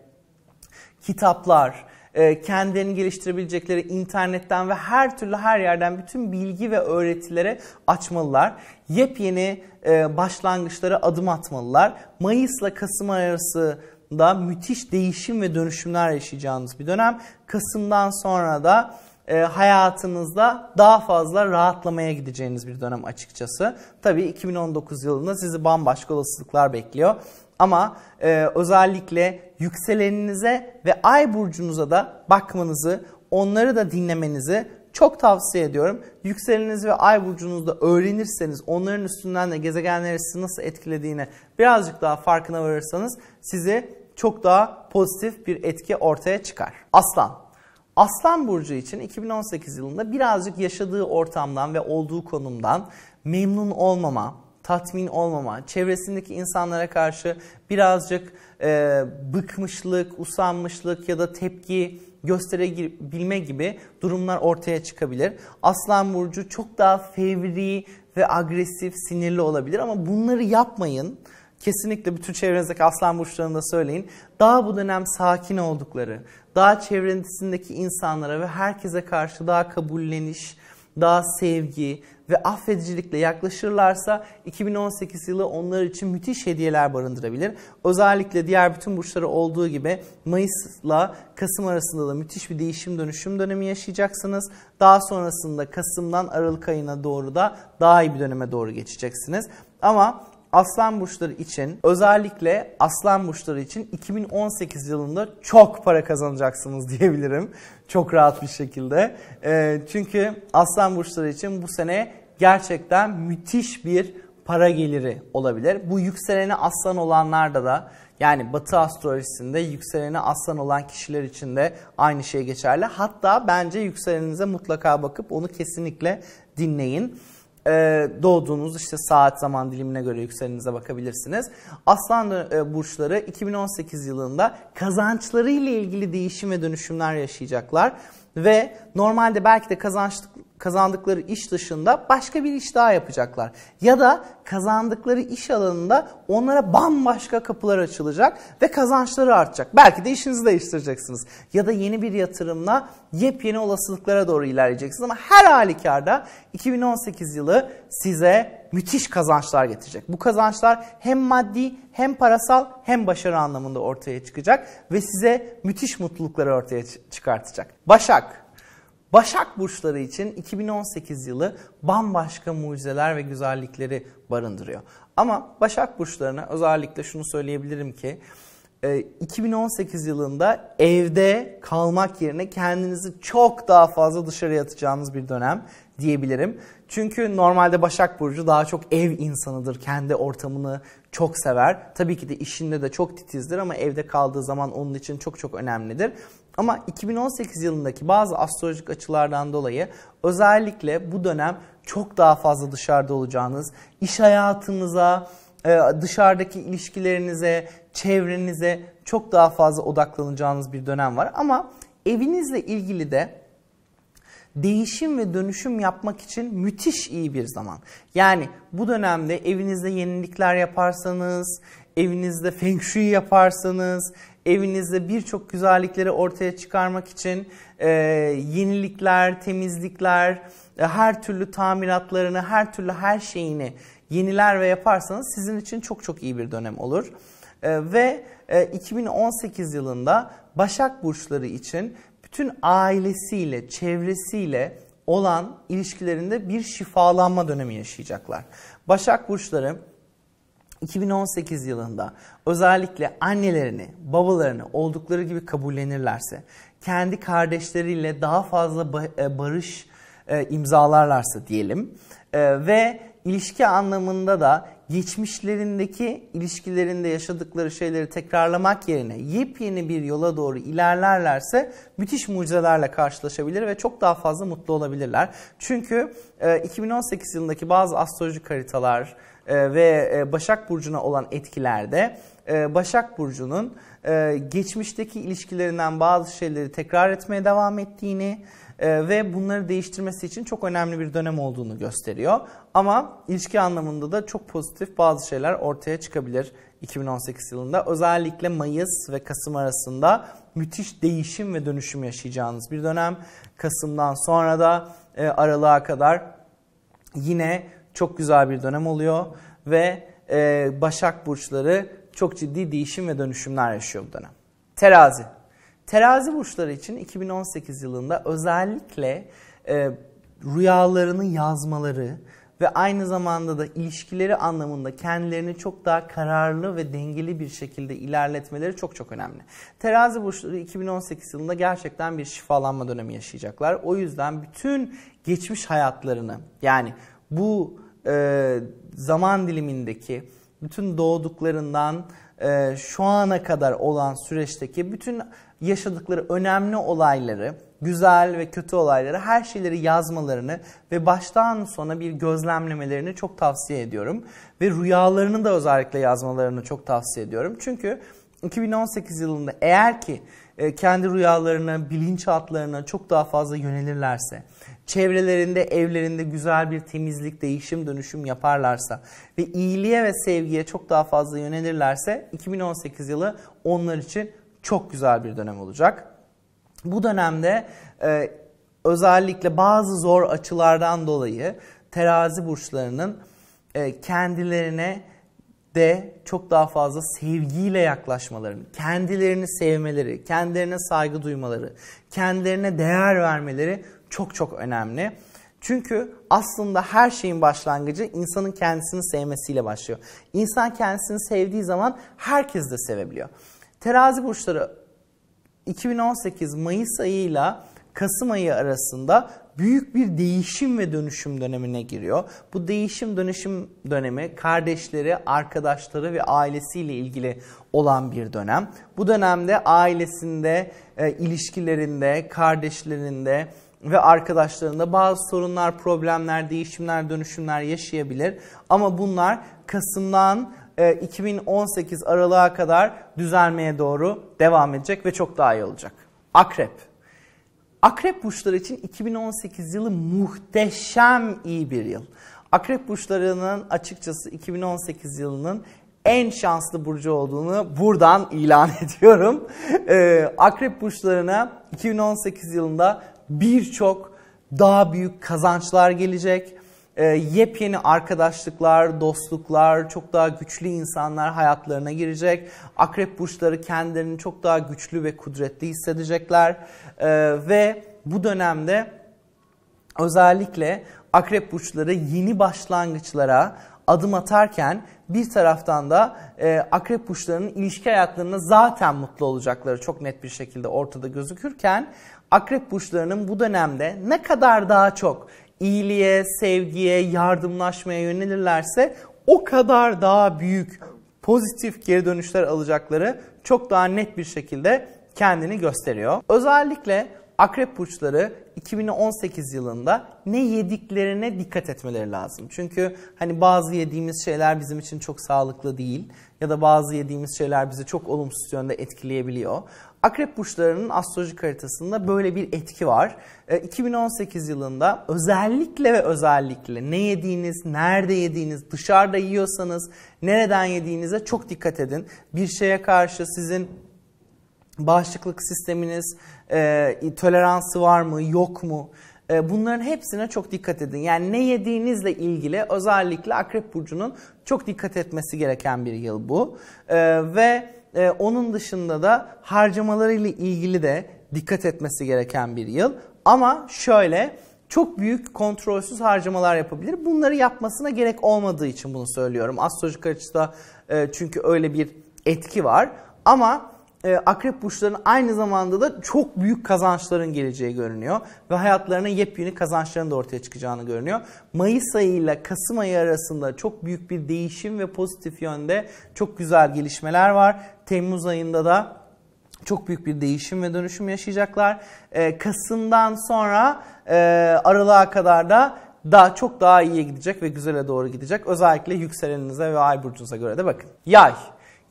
kitaplar, e, kendilerini geliştirebilecekleri internetten ve her türlü her yerden bütün bilgi ve öğretilere açmalılar. Yepyeni e, başlangıçlara adım atmalılar. Mayısla Kasım arası da müthiş değişim ve dönüşümler yaşayacağınız bir dönem. Kasım'dan sonra da e, hayatınızda daha fazla rahatlamaya gideceğiniz bir dönem açıkçası. Tabii 2019 yılında sizi bambaşka olasılıklar bekliyor. Ama e, özellikle yükseleninize ve ay burcunuza da bakmanızı, onları da dinlemenizi çok tavsiye ediyorum. Yükseleniniz ve ay burcunuzda öğrenirseniz, onların üstünden de gezegenleri sizi nasıl etkilediğini birazcık daha farkına varırsanız sizi çok daha pozitif bir etki ortaya çıkar. Aslan. Aslan Burcu için 2018 yılında birazcık yaşadığı ortamdan ve olduğu konumdan memnun olmama, tatmin olmama, çevresindeki insanlara karşı birazcık e, bıkmışlık, usanmışlık ya da tepki gösterebilme gibi durumlar ortaya çıkabilir. Aslan Burcu çok daha fevri ve agresif, sinirli olabilir ama bunları yapmayın. Kesinlikle bütün çevrenizdeki aslan burçlarını söyleyin. Daha bu dönem sakin oldukları, daha çevresindeki insanlara ve herkese karşı daha kabulleniş, daha sevgi ve affedicilikle yaklaşırlarsa 2018 yılı onlar için müthiş hediyeler barındırabilir. Özellikle diğer bütün burçları olduğu gibi Mayıs'la Kasım arasında da müthiş bir değişim dönüşüm dönemi yaşayacaksınız. Daha sonrasında Kasım'dan Aralık ayına doğru da daha iyi bir döneme doğru geçeceksiniz. Ama Aslan burçları için özellikle aslan burçları için 2018 yılında çok para kazanacaksınız [LAUGHS] diyebilirim çok rahat bir şekilde. Ee, çünkü aslan burçları için bu sene gerçekten müthiş bir para geliri olabilir. Bu yükseleni aslan olanlarda da yani batı astrolojisinde yükseleni aslan olan kişiler için de aynı şey geçerli. Hatta bence yükseleninize mutlaka bakıp onu kesinlikle dinleyin. Ee, doğduğunuz işte saat zaman dilimine göre yükselinize bakabilirsiniz. Aslan e, burçları 2018 yılında kazançları ile ilgili değişim ve dönüşümler yaşayacaklar ve normalde belki de kazançlı kazandıkları iş dışında başka bir iş daha yapacaklar. Ya da kazandıkları iş alanında onlara bambaşka kapılar açılacak ve kazançları artacak. Belki de işinizi değiştireceksiniz. Ya da yeni bir yatırımla yepyeni olasılıklara doğru ilerleyeceksiniz. Ama her halükarda 2018 yılı size müthiş kazançlar getirecek. Bu kazançlar hem maddi hem parasal hem başarı anlamında ortaya çıkacak ve size müthiş mutlulukları ortaya çıkartacak. Başak Başak burçları için 2018 yılı bambaşka mucizeler ve güzellikleri barındırıyor. Ama Başak burçlarına özellikle şunu söyleyebilirim ki 2018 e, yılında evde kalmak yerine kendinizi çok daha fazla dışarıya atacağınız bir dönem diyebilirim. Çünkü normalde Başak Burcu daha çok ev insanıdır. Kendi ortamını çok sever. Tabii ki de işinde de çok titizdir ama evde kaldığı zaman onun için çok çok önemlidir. Ama 2018 yılındaki bazı astrolojik açılardan dolayı özellikle bu dönem çok daha fazla dışarıda olacağınız, iş hayatınıza, e, dışarıdaki ilişkilerinize, çevrenize çok daha fazla odaklanacağınız bir dönem var. Ama evinizle ilgili de değişim ve dönüşüm yapmak için müthiş iyi bir zaman. Yani bu dönemde evinizde yenilikler yaparsanız, evinizde feng shui yaparsanız, evinizde birçok güzellikleri ortaya çıkarmak için e, yenilikler, temizlikler, e, her türlü tamiratlarını, her türlü her şeyini yeniler ve yaparsanız sizin için çok çok iyi bir dönem olur. E, ve e, 2018 yılında Başak Burçları için bütün ailesiyle, çevresiyle olan ilişkilerinde bir şifalanma dönemi yaşayacaklar. Başak Burçları 2018 yılında özellikle annelerini, babalarını oldukları gibi kabullenirlerse, kendi kardeşleriyle daha fazla e, barış e, imzalarlarsa diyelim e, ve ilişki anlamında da geçmişlerindeki ilişkilerinde yaşadıkları şeyleri tekrarlamak yerine yepyeni bir yola doğru ilerlerlerse müthiş mucizelerle karşılaşabilir ve çok daha fazla mutlu olabilirler. Çünkü 2018 yılındaki bazı astrolojik haritalar, e, ve e, Başak Burcu'na olan etkilerde e, Başak Burcu'nun geçmişteki ilişkilerinden bazı şeyleri tekrar etmeye devam ettiğini ve bunları değiştirmesi için çok önemli bir dönem olduğunu gösteriyor. Ama ilişki anlamında da çok pozitif bazı şeyler ortaya çıkabilir 2018 yılında. Özellikle Mayıs ve Kasım arasında müthiş değişim ve dönüşüm yaşayacağınız bir dönem. Kasım'dan sonra da aralığa kadar yine çok güzel bir dönem oluyor ve e, Başak Burçları çok ciddi değişim ve dönüşümler yaşıyor bu dönem. Terazi. Terazi burçları için 2018 yılında özellikle e, rüyalarını yazmaları ve aynı zamanda da ilişkileri anlamında kendilerini çok daha kararlı ve dengeli bir şekilde ilerletmeleri çok çok önemli. Terazi burçları 2018 yılında gerçekten bir şifalanma dönemi yaşayacaklar. O yüzden bütün geçmiş hayatlarını yani bu e, zaman dilimindeki bütün doğduklarından e, şu ana kadar olan süreçteki bütün yaşadıkları önemli olayları, güzel ve kötü olayları, her şeyleri yazmalarını ve baştan sona bir gözlemlemelerini çok tavsiye ediyorum. Ve rüyalarını da özellikle yazmalarını çok tavsiye ediyorum. Çünkü 2018 yılında eğer ki e, kendi rüyalarına, bilinçaltlarına çok daha fazla yönelirlerse, çevrelerinde, evlerinde güzel bir temizlik, değişim, dönüşüm yaparlarsa ve iyiliğe ve sevgiye çok daha fazla yönelirlerse 2018 yılı onlar için çok güzel bir dönem olacak. Bu dönemde e, özellikle bazı zor açılardan dolayı terazi burçlarının e, kendilerine de çok daha fazla sevgiyle yaklaşmalarını, kendilerini sevmeleri, kendilerine saygı duymaları, kendilerine değer vermeleri çok çok önemli. Çünkü aslında her şeyin başlangıcı insanın kendisini sevmesiyle başlıyor. İnsan kendisini sevdiği zaman herkes de sevebiliyor. Terazi burçları 2018 Mayıs ayıyla Kasım ayı arasında büyük bir değişim ve dönüşüm dönemine giriyor. Bu değişim dönüşüm dönemi kardeşleri, arkadaşları ve ailesiyle ilgili olan bir dönem. Bu dönemde ailesinde, e, ilişkilerinde, kardeşlerinde, ve arkadaşlarında bazı sorunlar, problemler, değişimler, dönüşümler yaşayabilir. Ama bunlar Kasım'dan 2018 e, aralığa kadar düzelmeye doğru devam edecek ve çok daha iyi olacak. Akrep. Akrep burçları için 2018 yılı muhteşem iyi bir yıl. Akrep burçlarının açıkçası 2018 yılının en şanslı burcu olduğunu buradan ilan [LAUGHS] ediyorum. E, akrep burçlarına 2018 yılında birçok daha büyük kazançlar gelecek. E, yepyeni arkadaşlıklar, dostluklar, çok daha güçlü insanlar hayatlarına girecek. Akrep burçları kendilerini çok daha güçlü ve kudretli hissedecekler. E, ve bu dönemde özellikle akrep burçları yeni başlangıçlara adım atarken bir taraftan da e, akrep burçlarının ilişki hayatlarında zaten mutlu olacakları çok net bir şekilde ortada gözükürken akrep burçlarının bu dönemde ne kadar daha çok iyiliğe, sevgiye, yardımlaşmaya yönelirlerse o kadar daha büyük pozitif geri dönüşler alacakları çok daha net bir şekilde kendini gösteriyor. Özellikle akrep burçları 2018 yılında ne yediklerine dikkat etmeleri lazım. Çünkü hani bazı yediğimiz şeyler bizim için çok sağlıklı değil ya da bazı yediğimiz şeyler bizi çok olumsuz yönde etkileyebiliyor. Akrep burçlarının astrolojik haritasında böyle bir etki var. 2018 e, yılında özellikle ve özellikle ne yediğiniz, nerede yediğiniz, dışarıda yiyorsanız, nereden yediğinize çok dikkat edin. Bir şeye karşı sizin bağışıklık sisteminiz, e, toleransı var mı, yok mu? E, bunların hepsine çok dikkat edin. Yani ne yediğinizle ilgili özellikle Akrep Burcu'nun çok dikkat etmesi gereken bir yıl bu. Ve e, onun dışında da harcamalarıyla ilgili de dikkat etmesi gereken bir yıl. Ama şöyle çok büyük kontrolsüz harcamalar yapabilir. Bunları yapmasına gerek olmadığı için bunu söylüyorum. Astrolojik açıda e, çünkü öyle bir etki var. Ama e, akrep burçlarının aynı zamanda da çok büyük kazançların geleceği görünüyor. Ve hayatlarına yepyeni kazançların da ortaya çıkacağını görünüyor. Mayıs ayıyla Kasım ayı arasında çok büyük bir değişim ve pozitif yönde çok güzel gelişmeler var. Temmuz ayında da çok büyük bir değişim ve dönüşüm yaşayacaklar. E, Kasım'dan sonra e, aralığa kadar da daha çok daha iyiye gidecek ve güzele doğru gidecek. Özellikle yükseleninize ve ay burcunuza göre de bakın. Yay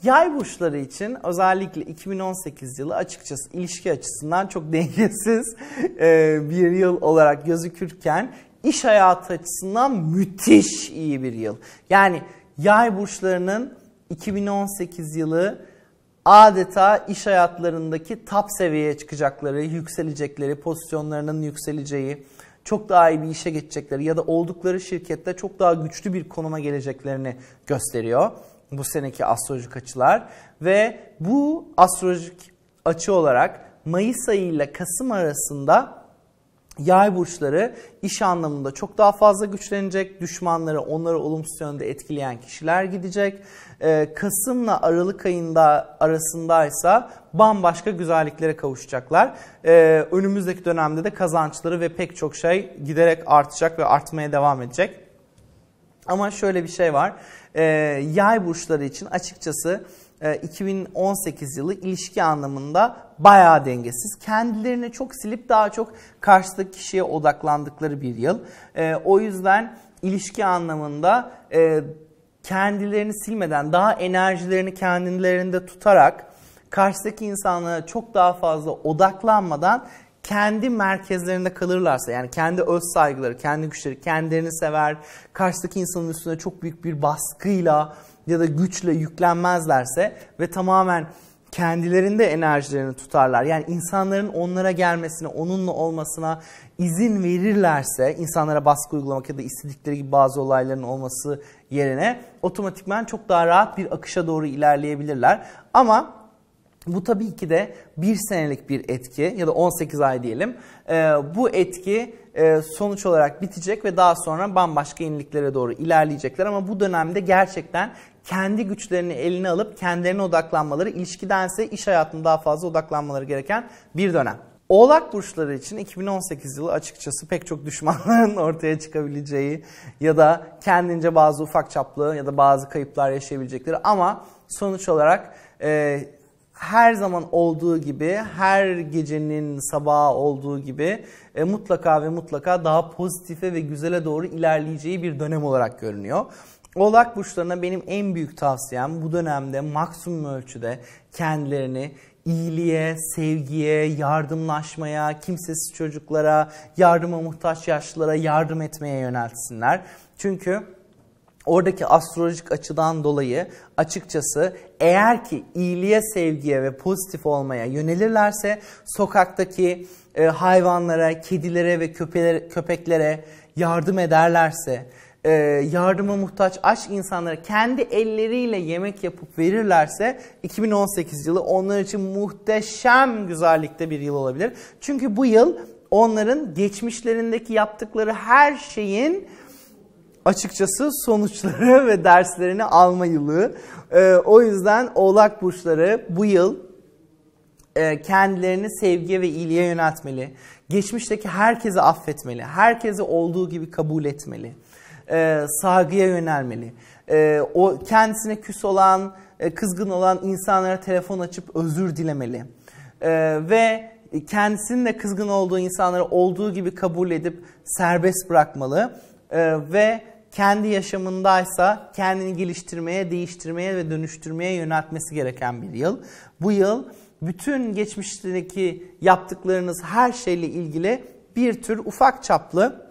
Yay burçları için özellikle 2018 yılı açıkçası ilişki açısından çok [LAUGHS] dengesiz e, bir yıl olarak gözükürken iş hayatı açısından müthiş iyi bir yıl. Yani yay burçlarının 2018 yılı adeta iş hayatlarındaki top seviyeye çıkacakları, yükselecekleri, pozisyonlarının yükseleceği, çok daha iyi bir işe geçecekleri ya da oldukları şirkette çok daha güçlü bir konuma geleceklerini gösteriyor bu seneki astrolojik açılar ve bu astrolojik açı olarak Mayıs ayı ile Kasım arasında yay burçları iş anlamında çok daha fazla güçlenecek. Düşmanları onları olumsuz yönde etkileyen kişiler gidecek. Ee, Kasım'la Aralık ayında arasındaysa bambaşka güzelliklere kavuşacaklar. Ee, önümüzdeki dönemde de kazançları ve pek çok şey giderek artacak ve artmaya devam edecek. Ama şöyle bir şey var. Ee, yay burçları için açıkçası 2018 e, yılı ilişki anlamında bayağı dengesiz. Kendilerini çok silip daha çok karşıdaki kişiye odaklandıkları bir yıl. Ee, o yüzden ilişki anlamında e, kendilerini silmeden daha enerjilerini kendilerinde tutarak karşıdaki insanlara çok daha fazla odaklanmadan kendi merkezlerinde kalırlarsa yani kendi öz saygıları, kendi güçleri, kendilerini sever, karşıdaki insanın üstüne çok büyük bir baskıyla ya da güçle yüklenmezlerse ve tamamen kendilerinde enerjilerini tutarlar. Yani insanların onlara gelmesine, onunla olmasına izin verirlerse, insanlara baskı uygulamak ya da istedikleri gibi bazı olayların olması yerine otomatikman çok daha rahat bir akışa doğru ilerleyebilirler. Ama bu tabii ki de bir senelik bir etki ya da 18 ay diyelim. E, bu etki e, sonuç olarak bitecek ve daha sonra bambaşka yeniliklere doğru ilerleyecekler. Ama bu dönemde gerçekten kendi güçlerini eline alıp kendilerine odaklanmaları, ilişkidense iş hayatına daha fazla odaklanmaları gereken bir dönem. Oğlak burçları için 2018 yılı açıkçası pek çok düşmanların [LAUGHS] ortaya çıkabileceği ya da kendince bazı ufak çaplı ya da bazı kayıplar yaşayabilecekleri ama sonuç olarak e, her zaman olduğu gibi, her gecenin sabahı olduğu gibi e, mutlaka ve mutlaka daha pozitife ve güzele doğru ilerleyeceği bir dönem olarak görünüyor. Oğlak burçlarına benim en büyük tavsiyem bu dönemde maksimum ölçüde kendilerini iyiliğe, sevgiye, yardımlaşmaya, kimsesiz çocuklara, yardıma muhtaç yaşlılara yardım etmeye yöneltsinler. Çünkü oradaki astrolojik açıdan dolayı açıkçası eğer ki iyiliğe, sevgiye ve pozitif olmaya yönelirlerse sokaktaki e, hayvanlara, kedilere ve köpelere, köpeklere yardım ederlerse, e, yardıma muhtaç aç insanlara kendi elleriyle yemek yapıp verirlerse 2018 yılı onlar için muhteşem güzellikte bir yıl olabilir. Çünkü bu yıl onların geçmişlerindeki yaptıkları her şeyin açıkçası sonuçları [LAUGHS] ve derslerini alma yılı. Ee, o yüzden oğlak burçları bu yıl e, kendilerini sevgiye ve iyiliğe yöneltmeli. Geçmişteki herkesi affetmeli. Herkesi olduğu gibi kabul etmeli. E, saygıya yönelmeli. Ee, o kendisine küs olan, e, kızgın olan insanlara telefon açıp özür dilemeli. ve kendisinin de kızgın olduğu insanları olduğu gibi kabul edip serbest bırakmalı. ve kendi yaşamındaysa kendini geliştirmeye, değiştirmeye ve dönüştürmeye yöneltmesi gereken bir yıl. Bu yıl bütün geçmişteki yaptıklarınız her şeyle ilgili bir tür ufak çaplı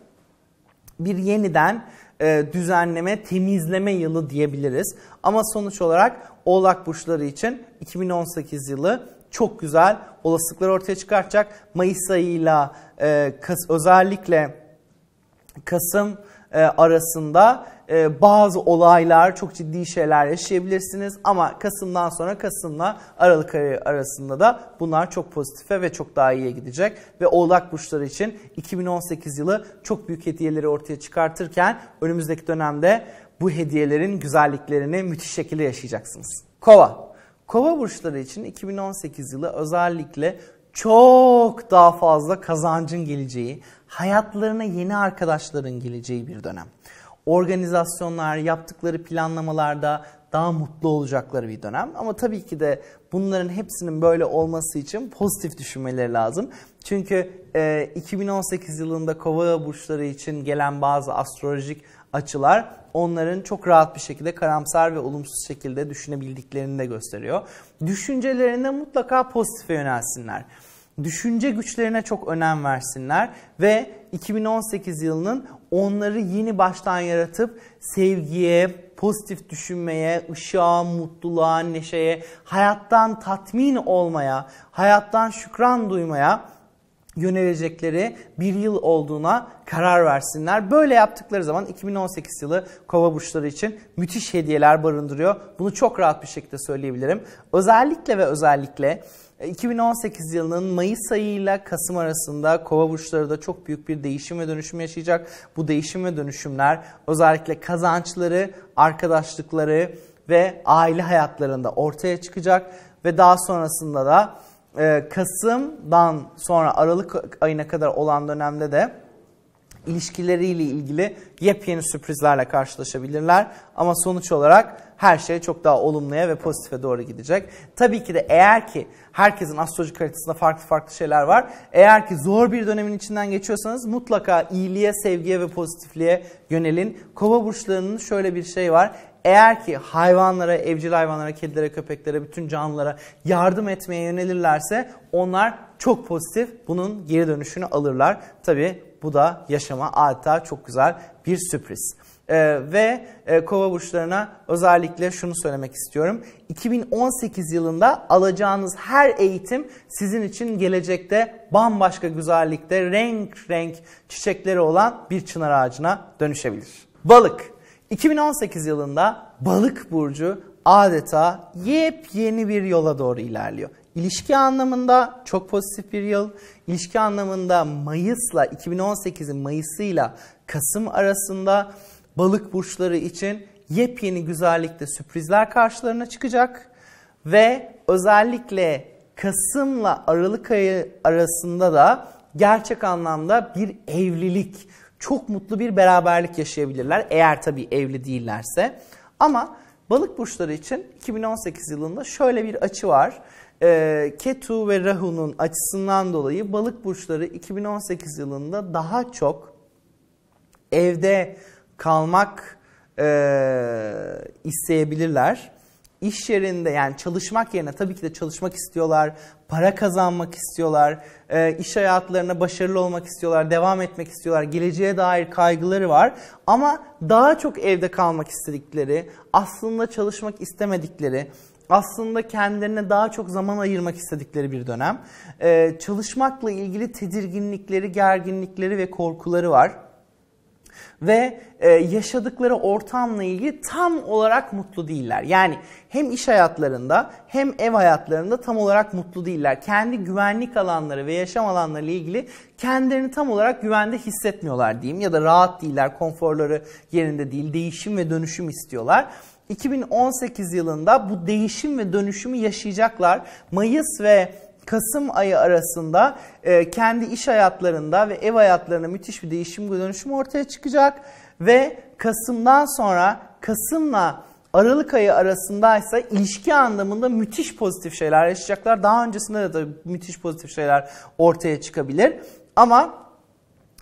bir yeniden e, düzenleme, temizleme yılı diyebiliriz. Ama sonuç olarak Oğlak burçları için 2018 yılı çok güzel olasılıklar ortaya çıkartacak. Mayıs ayıyla e, kas, özellikle Kasım e, arasında e, bazı olaylar, çok ciddi şeyler yaşayabilirsiniz. Ama Kasım'dan sonra Kasım'la Aralık ayı arasında da bunlar çok pozitife ve çok daha iyiye gidecek. Ve Oğlak Burçları için 2018 yılı çok büyük hediyeleri ortaya çıkartırken önümüzdeki dönemde bu hediyelerin güzelliklerini müthiş şekilde yaşayacaksınız. Kova. Kova burçları için 2018 yılı özellikle çok daha fazla kazancın geleceği, hayatlarına yeni arkadaşların geleceği bir dönem. Organizasyonlar, yaptıkları planlamalarda daha mutlu olacakları bir dönem. Ama tabii ki de bunların hepsinin böyle olması için pozitif düşünmeleri lazım. Çünkü e, 2018 yılında kova burçları için gelen bazı astrolojik açılar onların çok rahat bir şekilde karamsar ve olumsuz şekilde düşünebildiklerini de gösteriyor. Düşüncelerine mutlaka pozitife yönelsinler düşünce güçlerine çok önem versinler ve 2018 yılının onları yeni baştan yaratıp sevgiye, pozitif düşünmeye, ışığa, mutluluğa, neşeye, hayattan tatmin olmaya, hayattan şükran duymaya yönelecekleri bir yıl olduğuna karar versinler. Böyle yaptıkları zaman 2018 yılı kova burçları için müthiş hediyeler barındırıyor. Bunu çok rahat bir şekilde söyleyebilirim. Özellikle ve özellikle 2018 e, yılının Mayıs ayıyla Kasım arasında kova burçları da çok büyük bir değişim ve dönüşüm yaşayacak. Bu değişim ve dönüşümler özellikle kazançları, arkadaşlıkları ve aile hayatlarında ortaya çıkacak ve daha sonrasında da e, Kasım'dan sonra Aralık ayına kadar olan dönemde de ilişkileriyle ilgili yepyeni sürprizlerle karşılaşabilirler. Ama sonuç olarak her şey çok daha olumluya ve pozitife doğru gidecek. Tabii ki de eğer ki herkesin astrolojik haritasında farklı farklı şeyler var. Eğer ki zor bir dönemin içinden geçiyorsanız mutlaka iyiliğe, sevgiye ve pozitifliğe yönelin. Kova burçlarının şöyle bir şey var eğer ki hayvanlara, evcil hayvanlara, kedilere, köpeklere, bütün canlılara yardım etmeye yönelirlerse onlar çok pozitif bunun geri dönüşünü alırlar. Tabii. Bu da yaşama adeta çok güzel bir sürpriz. Ee, ve e, kova burçlarına özellikle şunu söylemek istiyorum. 2018 yılında alacağınız her eğitim sizin için gelecekte bambaşka güzellikte renk renk çiçekleri olan bir çınar ağacına dönüşebilir. Balık. 2018 yılında balık burcu adeta yepyeni bir yola doğru ilerliyor. İlişki anlamında çok pozitif bir yıl. İlişki anlamında Mayıs'la 2018'in Mayıs'ıyla Kasım arasında balık burçları için yepyeni güzellikte sürprizler karşılarına çıkacak ve özellikle Kasım'la Aralık ayı arasında da gerçek anlamda bir evlilik, çok mutlu bir beraberlik yaşayabilirler eğer tabii evli değillerse. Ama balık burçları için 2018 yılında şöyle bir açı var e, Ketu ve Rahu'nun açısından dolayı balık burçları 2018 yılında daha çok evde kalmak e, isteyebilirler. İş yerinde yani çalışmak yerine tabii ki de çalışmak istiyorlar, para kazanmak istiyorlar, e, iş hayatlarına başarılı olmak istiyorlar, devam etmek istiyorlar, geleceğe dair kaygıları var. Ama daha çok evde kalmak istedikleri, aslında çalışmak istemedikleri, aslında kendilerine daha çok zaman ayırmak istedikleri bir dönem. Ee, çalışmakla ilgili tedirginlikleri, gerginlikleri ve korkuları var. Ve e, yaşadıkları ortamla ilgili tam olarak mutlu değiller. Yani hem iş hayatlarında hem ev hayatlarında tam olarak mutlu değiller. Kendi güvenlik alanları ve yaşam alanları ile ilgili kendilerini tam olarak güvende hissetmiyorlar diyeyim. Ya da rahat değiller, konforları yerinde değil, değişim ve dönüşüm istiyorlar. 2018 yılında bu değişim ve dönüşümü yaşayacaklar. Mayıs ve Kasım ayı arasında e, kendi iş hayatlarında ve ev hayatlarında müthiş bir değişim ve dönüşüm ortaya çıkacak. Ve Kasım'dan sonra Kasım'la Aralık ayı arasındaysa ilişki anlamında müthiş pozitif şeyler yaşayacaklar. Daha öncesinde de müthiş pozitif şeyler ortaya çıkabilir. Ama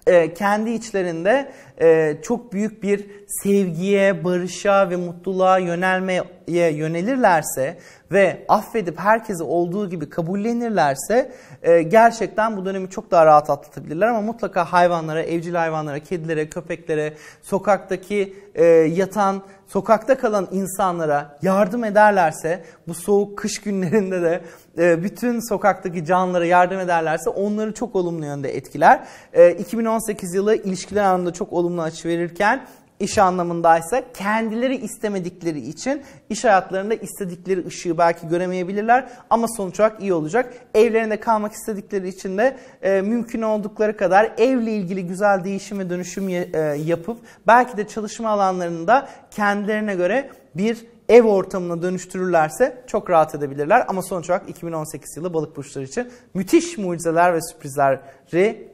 e, kendi içlerinde e, çok büyük bir sevgiye, barışa ve mutluluğa yönelmeye yönelirlerse ve affedip herkesi olduğu gibi kabullenirlerse e, gerçekten bu dönemi çok daha rahat atlatabilirler ama mutlaka hayvanlara, evcil hayvanlara, kedilere, köpeklere, sokaktaki e, yatan, sokakta kalan insanlara yardım ederlerse bu soğuk kış günlerinde de e, bütün sokaktaki canlılara yardım ederlerse onları çok olumlu yönde etkiler. E, 2018 yılı ilişkiler anında çok olumlu açı verirken iş anlamındaysa kendileri istemedikleri için iş hayatlarında istedikleri ışığı belki göremeyebilirler ama sonuç olarak iyi olacak. Evlerinde kalmak istedikleri için de e, mümkün oldukları kadar evle ilgili güzel değişim ve dönüşüm e, yapıp belki de çalışma alanlarında kendilerine göre bir ev ortamına dönüştürürlerse çok rahat edebilirler. Ama sonuç olarak 2018 yılı balık burçları için müthiş mucizeler ve sürprizleri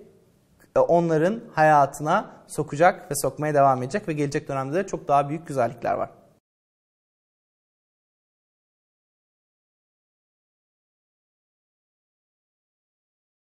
onların hayatına sokacak ve sokmaya devam edecek ve gelecek dönemde de çok daha büyük güzellikler var.